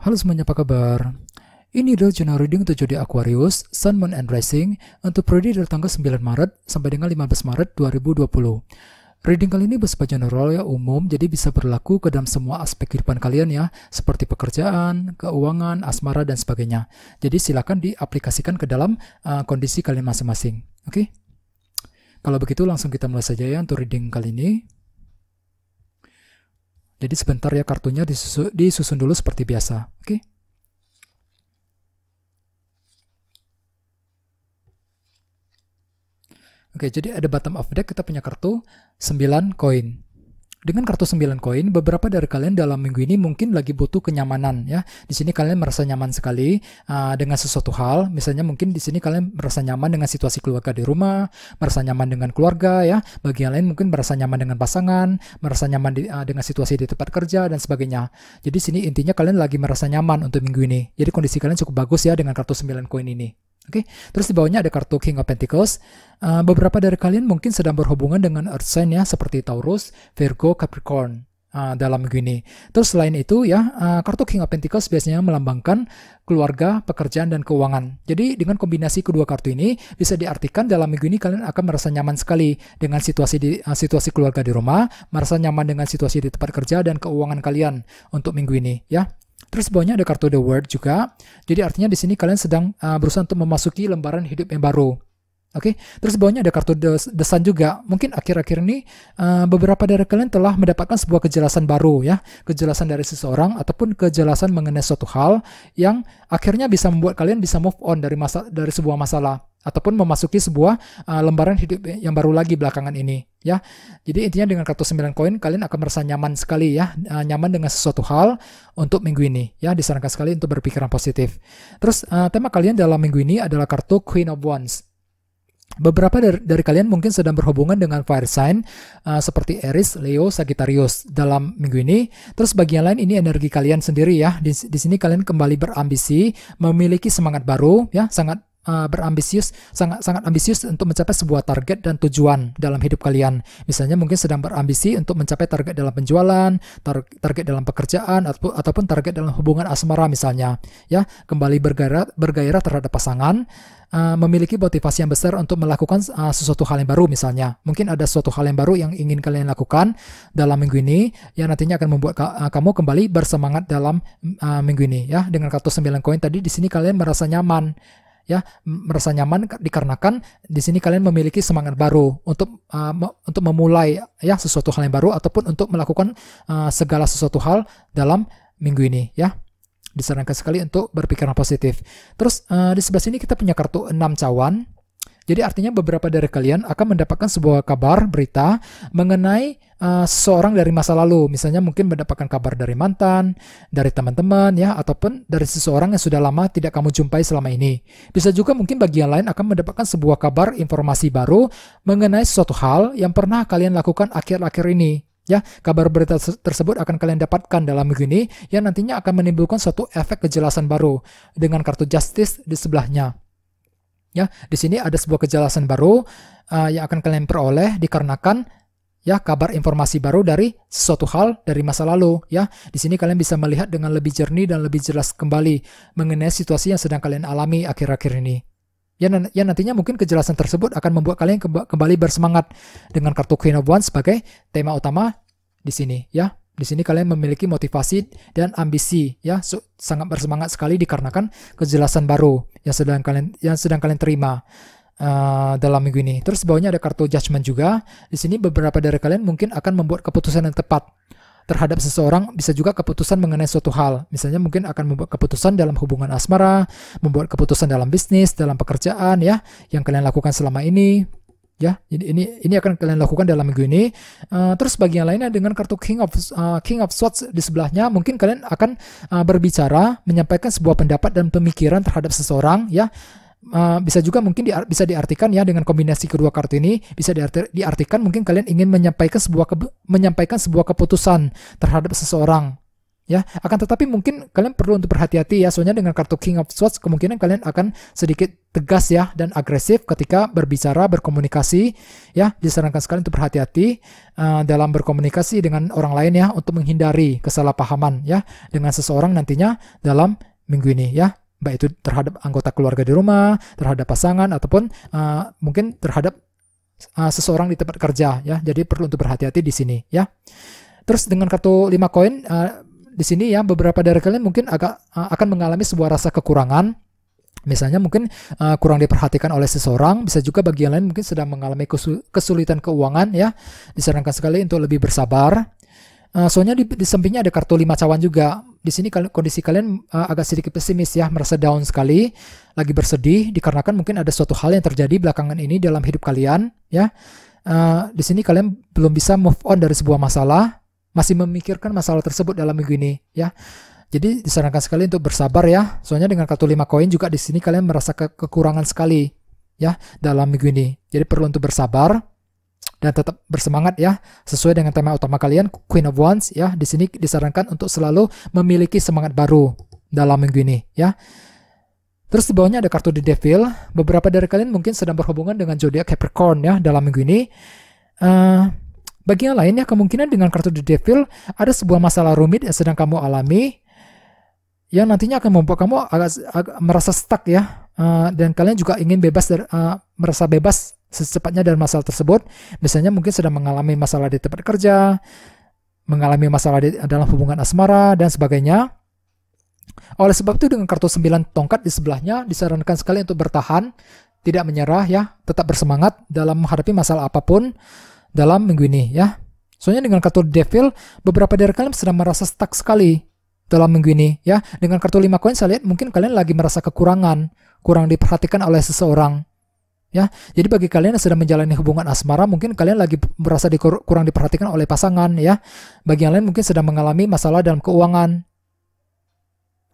Halo semuanya, apa kabar? Ini adalah general reading untuk jodoh Aquarius, Sun, Moon, and Rising untuk periode dari tanggal 9 Maret sampai dengan 15 Maret 2020. Reading kali ini bersifat general ya umum, jadi bisa berlaku ke dalam semua aspek kehidupan kalian ya, seperti pekerjaan, keuangan, asmara, dan sebagainya. Jadi silakan diaplikasikan ke dalam uh, kondisi kalian masing-masing. Oke? Okay? Kalau begitu langsung kita mulai saja ya untuk reading kali ini. Jadi sebentar ya kartunya disusun, disusun dulu seperti biasa. Oke. Okay? Oke, jadi ada bottom of deck kita punya kartu 9 koin. Dengan kartu 9 koin, beberapa dari kalian dalam minggu ini mungkin lagi butuh kenyamanan ya. Di sini kalian merasa nyaman sekali uh, dengan sesuatu hal, misalnya mungkin di sini kalian merasa nyaman dengan situasi keluarga di rumah, merasa nyaman dengan keluarga ya. Bagi yang lain mungkin merasa nyaman dengan pasangan, merasa nyaman di, uh, dengan situasi di tempat kerja dan sebagainya. Jadi sini intinya kalian lagi merasa nyaman untuk minggu ini. Jadi kondisi kalian cukup bagus ya dengan kartu 9 koin ini. Oke, okay? terus di bawahnya ada kartu King of Pentacles. Uh, beberapa dari kalian mungkin sedang berhubungan dengan Earth sign ya, seperti Taurus, Virgo, Capricorn uh, dalam minggu ini. Terus selain itu ya, uh, kartu King of Pentacles biasanya melambangkan keluarga, pekerjaan, dan keuangan. Jadi dengan kombinasi kedua kartu ini bisa diartikan dalam minggu ini kalian akan merasa nyaman sekali dengan situasi di uh, situasi keluarga di rumah, merasa nyaman dengan situasi di tempat kerja dan keuangan kalian untuk minggu ini ya. Terus bawahnya ada kartu The World juga. Jadi artinya di sini kalian sedang uh, berusaha untuk memasuki lembaran hidup yang baru. Oke, okay? terus bawahnya ada kartu The, The Sun juga. Mungkin akhir-akhir ini uh, beberapa dari kalian telah mendapatkan sebuah kejelasan baru ya, kejelasan dari seseorang ataupun kejelasan mengenai suatu hal yang akhirnya bisa membuat kalian bisa move on dari masa dari sebuah masalah ataupun memasuki sebuah uh, lembaran hidup yang baru lagi belakangan ini ya. Jadi intinya dengan kartu 9 koin kalian akan merasa nyaman sekali ya, uh, nyaman dengan sesuatu hal untuk minggu ini ya. Disarankan sekali untuk berpikiran positif. Terus uh, tema kalian dalam minggu ini adalah kartu Queen of Wands. Beberapa dari, dari kalian mungkin sedang berhubungan dengan fire sign uh, seperti Aries, Leo, Sagittarius dalam minggu ini. Terus bagian lain ini energi kalian sendiri ya. Di, di sini kalian kembali berambisi, memiliki semangat baru ya, sangat Eh, berambisius sangat sangat ambisius untuk mencapai sebuah target dan tujuan dalam hidup kalian. Misalnya mungkin sedang berambisi untuk mencapai target dalam penjualan, tar target dalam pekerjaan atau, ataupun target dalam hubungan asmara misalnya. Ya, kembali bergairah bergairah terhadap pasangan, uh, memiliki motivasi yang besar untuk melakukan uh, sesuatu hal yang baru misalnya. Mungkin ada sesuatu hal yang baru yang ingin kalian lakukan dalam minggu ini yang nantinya akan membuat ka kamu kembali bersemangat dalam uh, minggu ini ya. Dengan kartu 9 koin tadi di sini kalian merasa nyaman ya merasa nyaman dikarenakan di sini kalian memiliki semangat baru untuk uh, me untuk memulai ya sesuatu hal yang baru ataupun untuk melakukan uh, segala sesuatu hal dalam minggu ini ya disarankan sekali untuk berpikiran positif terus uh, di sebelah sini kita punya kartu 6 cawan jadi artinya beberapa dari kalian akan mendapatkan sebuah kabar berita mengenai uh, seseorang dari masa lalu. Misalnya mungkin mendapatkan kabar dari mantan, dari teman-teman ya ataupun dari seseorang yang sudah lama tidak kamu jumpai selama ini. Bisa juga mungkin bagi yang lain akan mendapatkan sebuah kabar informasi baru mengenai suatu hal yang pernah kalian lakukan akhir-akhir ini ya kabar berita tersebut akan kalian dapatkan dalam minggu ini yang nantinya akan menimbulkan suatu efek kejelasan baru dengan kartu justice di sebelahnya. Ya, di sini ada sebuah kejelasan baru uh, yang akan kalian peroleh dikarenakan ya kabar informasi baru dari sesuatu hal dari masa lalu ya. Di sini kalian bisa melihat dengan lebih jernih dan lebih jelas kembali mengenai situasi yang sedang kalian alami akhir-akhir ini. Ya, ya nantinya mungkin kejelasan tersebut akan membuat kalian kembali bersemangat dengan kartu Queen of Wands sebagai tema utama di sini ya. Di sini kalian memiliki motivasi dan ambisi ya so, sangat bersemangat sekali dikarenakan kejelasan baru yang sedang kalian yang sedang kalian terima. Uh, dalam minggu ini. Terus bawahnya ada kartu judgment juga. Di sini beberapa dari kalian mungkin akan membuat keputusan yang tepat terhadap seseorang bisa juga keputusan mengenai suatu hal. Misalnya mungkin akan membuat keputusan dalam hubungan asmara, membuat keputusan dalam bisnis, dalam pekerjaan ya, yang kalian lakukan selama ini ya jadi ini ini akan kalian lakukan dalam minggu ini uh, terus bagian lainnya dengan kartu king of uh, king of swords di sebelahnya mungkin kalian akan uh, berbicara menyampaikan sebuah pendapat dan pemikiran terhadap seseorang ya Uh, bisa juga mungkin di, bisa diartikan ya dengan kombinasi kedua kartu ini bisa diarti, diartikan mungkin kalian ingin menyampaikan sebuah ke, menyampaikan sebuah keputusan terhadap seseorang ya akan tetapi mungkin kalian perlu untuk berhati-hati ya soalnya dengan kartu King of Swords kemungkinan kalian akan sedikit tegas ya dan agresif ketika berbicara berkomunikasi ya disarankan sekali untuk berhati-hati uh, dalam berkomunikasi dengan orang lain ya untuk menghindari kesalahpahaman ya dengan seseorang nantinya dalam minggu ini ya baik itu terhadap anggota keluarga di rumah terhadap pasangan ataupun uh, mungkin terhadap uh, seseorang di tempat kerja ya jadi perlu untuk berhati-hati di sini ya terus dengan kartu 5 koin uh, di sini ya beberapa dari kalian mungkin agak eh, akan mengalami sebuah rasa kekurangan Misalnya mungkin uh, kurang diperhatikan oleh seseorang, bisa juga bagian lain mungkin sedang mengalami kesulitan keuangan ya. Disarankan sekali untuk lebih bersabar. Uh, soalnya di, di sampingnya ada kartu lima cawan juga. Di sini kondisi kalian uh, agak sedikit pesimis ya, merasa down sekali, lagi bersedih dikarenakan mungkin ada suatu hal yang terjadi belakangan ini dalam hidup kalian ya. Uh, di sini kalian belum bisa move on dari sebuah masalah masih memikirkan masalah tersebut dalam minggu ini ya. Jadi disarankan sekali untuk bersabar ya. Soalnya dengan kartu 5 koin juga di sini kalian merasa ke kekurangan sekali ya dalam minggu ini. Jadi perlu untuk bersabar dan tetap bersemangat ya sesuai dengan tema utama kalian Queen of Wands ya. Di sini disarankan untuk selalu memiliki semangat baru dalam minggu ini ya. Terus di bawahnya ada kartu The Devil. Beberapa dari kalian mungkin sedang berhubungan dengan zodiak Capricorn ya dalam minggu ini. Uh, bagi yang lainnya, kemungkinan dengan kartu The Devil ada sebuah masalah rumit yang sedang kamu alami yang nantinya akan membuat kamu agak, agak merasa stuck ya. Uh, dan kalian juga ingin bebas dari, uh, merasa bebas secepatnya dari masalah tersebut. Misalnya mungkin sedang mengalami masalah di tempat kerja, mengalami masalah di, dalam hubungan asmara dan sebagainya. Oleh sebab itu dengan kartu 9 tongkat di sebelahnya disarankan sekali untuk bertahan, tidak menyerah ya, tetap bersemangat dalam menghadapi masalah apapun dalam minggu ini ya. Soalnya dengan kartu devil, beberapa dari kalian sedang merasa stuck sekali dalam minggu ini ya. Dengan kartu 5 koin saya lihat mungkin kalian lagi merasa kekurangan, kurang diperhatikan oleh seseorang. Ya, jadi bagi kalian yang sedang menjalani hubungan asmara, mungkin kalian lagi merasa dikur kurang diperhatikan oleh pasangan ya. Bagi yang lain mungkin sedang mengalami masalah dalam keuangan.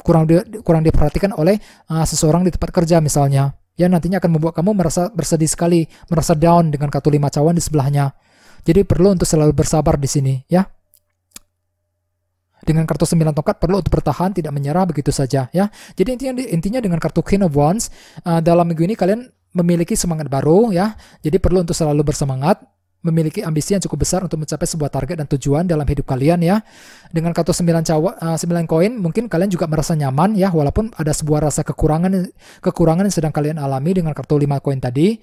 Kurang di kurang diperhatikan oleh uh, seseorang di tempat kerja misalnya. Ya, nantinya akan membuat kamu merasa bersedih sekali, merasa down dengan kartu lima cawan di sebelahnya. Jadi perlu untuk selalu bersabar di sini ya. Dengan kartu 9 tongkat perlu untuk bertahan tidak menyerah begitu saja ya. Jadi intinya intinya dengan kartu King of Wands uh, dalam minggu ini kalian memiliki semangat baru ya. Jadi perlu untuk selalu bersemangat memiliki ambisi yang cukup besar untuk mencapai sebuah target dan tujuan dalam hidup kalian ya. Dengan kartu 9 cawa, uh, eh, 9 koin mungkin kalian juga merasa nyaman ya walaupun ada sebuah rasa kekurangan kekurangan yang sedang kalian alami dengan kartu 5 koin tadi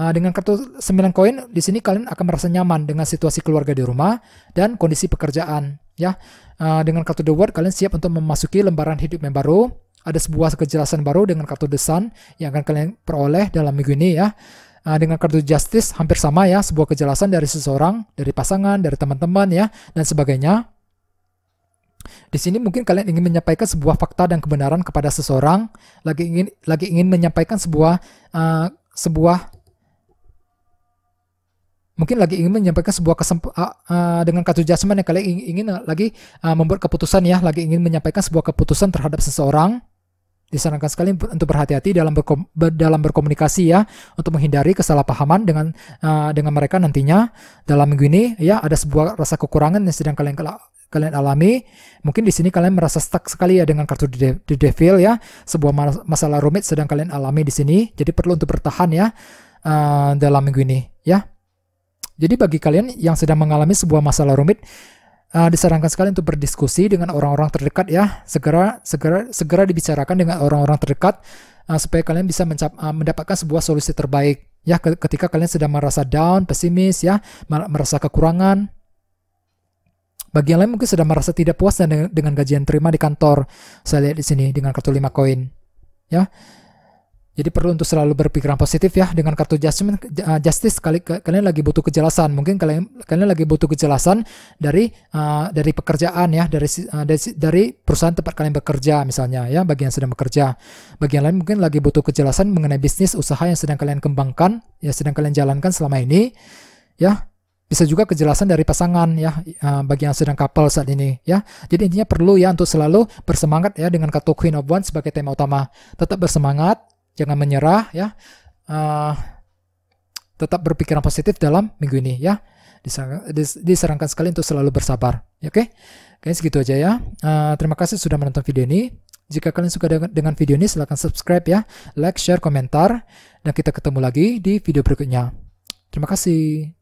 Eh, dengan kartu 9 koin di sini kalian akan merasa nyaman dengan situasi keluarga di rumah dan kondisi pekerjaan ya. Uh, dengan kartu The world, kalian siap untuk memasuki lembaran hidup yang baru. Ada sebuah kejelasan baru dengan kartu The Sun yang akan kalian peroleh dalam minggu ini ya. Uh, dengan kartu Justice hampir sama ya, sebuah kejelasan dari seseorang, dari pasangan, dari teman-teman ya dan sebagainya. Di sini mungkin kalian ingin menyampaikan sebuah fakta dan kebenaran kepada seseorang, lagi ingin lagi ingin menyampaikan sebuah uh, sebuah mungkin lagi ingin menyampaikan sebuah kesemp uh, dengan kartu jasman yang kalian ingin, ingin uh, lagi uh, membuat keputusan ya lagi ingin menyampaikan sebuah keputusan terhadap seseorang disarankan sekali untuk berhati-hati dalam berkom dalam berkomunikasi ya untuk menghindari kesalahpahaman dengan uh, dengan mereka nantinya dalam minggu ini ya ada sebuah rasa kekurangan yang sedang kalian kalian alami. Mungkin di sini kalian merasa stuck sekali ya dengan kartu The Devil ya. Sebuah masalah rumit sedang kalian alami di sini. Jadi perlu untuk bertahan ya uh, dalam minggu ini ya. Jadi bagi kalian yang sedang mengalami sebuah masalah rumit, uh, disarankan sekali untuk berdiskusi dengan orang-orang terdekat ya. Segera segera segera dibicarakan dengan orang-orang terdekat uh, supaya kalian bisa mencap, uh, mendapatkan sebuah solusi terbaik ya ketika kalian sedang merasa down, pesimis ya, merasa kekurangan. Bagi yang lain mungkin sedang merasa tidak puas dengan, dengan gaji yang terima di kantor. Saya lihat di sini dengan kartu 5 koin. Ya. Jadi perlu untuk selalu berpikiran positif ya dengan kartu judgment ah, justice kali kalian lagi butuh kejelasan. Mungkin kalian kalian lagi butuh kejelasan dari uh, dari pekerjaan ya dari, uh, dari dari perusahaan tempat kalian bekerja misalnya ya bagi yang sedang bekerja. Bagian lain mungkin lagi butuh kejelasan mengenai bisnis usaha yang sedang kalian kembangkan ya sedang kalian jalankan selama ini ya bisa juga kejelasan dari pasangan ya bagi yang sedang couple saat ini ya. Jadi intinya perlu ya untuk selalu bersemangat ya dengan kartu Queen of Wands sebagai tema utama. Tetap bersemangat jangan menyerah ya. Uh, tetap berpikiran positif dalam minggu ini ya. Disarankan, sekali untuk selalu bersabar. Ya, oke, okay? kayaknya segitu aja ya. Uh, terima kasih sudah menonton video ini. Jika kalian suka dengan video ini, silahkan subscribe ya, like, share, komentar, dan kita ketemu lagi di video berikutnya. Terima kasih.